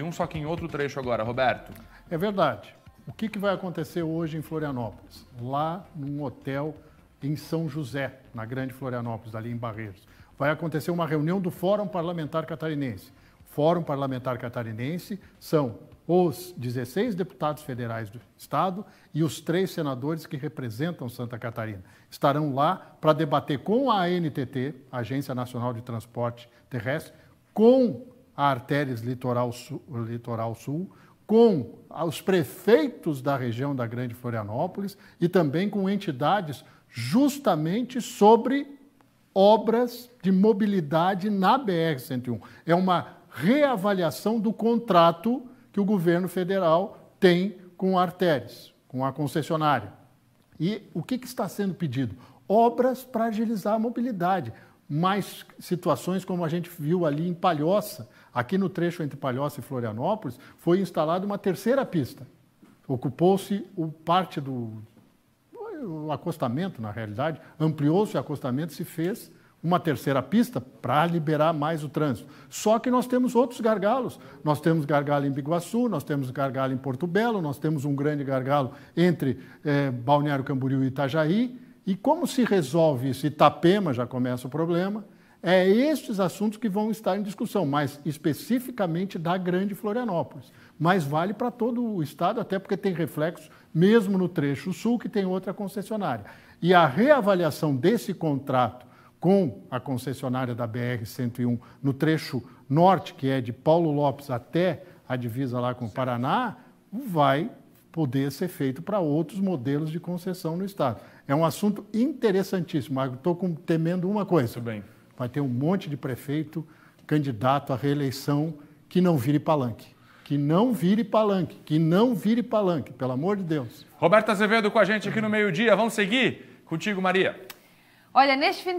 um só que em outro trecho agora, Roberto. É verdade. O que, que vai acontecer hoje em Florianópolis? Lá num hotel em São José, na Grande Florianópolis, ali em Barreiros. Vai acontecer uma reunião do Fórum Parlamentar Catarinense. Fórum Parlamentar Catarinense são os 16 deputados federais do Estado e os três senadores que representam Santa Catarina. Estarão lá para debater com a ANTT, Agência Nacional de Transporte Terrestre, com a Artérias Litoral Sul, Litoral Sul com os prefeitos da região da Grande Florianópolis e também com entidades justamente sobre obras de mobilidade na BR-101. É uma reavaliação do contrato que o governo federal tem com a Arteres, com a concessionária. E o que, que está sendo pedido? Obras para agilizar a mobilidade mais situações como a gente viu ali em Palhoça, aqui no trecho entre Palhoça e Florianópolis, foi instalada uma terceira pista. Ocupou-se parte do o acostamento, na realidade, ampliou-se o acostamento, se fez uma terceira pista para liberar mais o trânsito. Só que nós temos outros gargalos. Nós temos gargalo em Biguaçu, nós temos gargalo em Porto Belo, nós temos um grande gargalo entre eh, Balneário Camboriú e Itajaí. E como se resolve isso? Itapema já começa o problema. É estes assuntos que vão estar em discussão, mais especificamente da Grande Florianópolis. Mas vale para todo o estado, até porque tem reflexo mesmo no trecho sul, que tem outra concessionária. E a reavaliação desse contrato com a concessionária da BR-101 no trecho norte, que é de Paulo Lopes até a divisa lá com o Paraná, vai poder ser feito para outros modelos de concessão no Estado. É um assunto interessantíssimo, Marco. Estou temendo uma coisa. Muito bem. Vai ter um monte de prefeito candidato à reeleição que não vire palanque. Que não vire palanque, que não vire palanque, pelo amor de Deus. Roberta Azevedo com a gente aqui no meio-dia. Vamos seguir? Contigo, Maria. Olha, neste fim de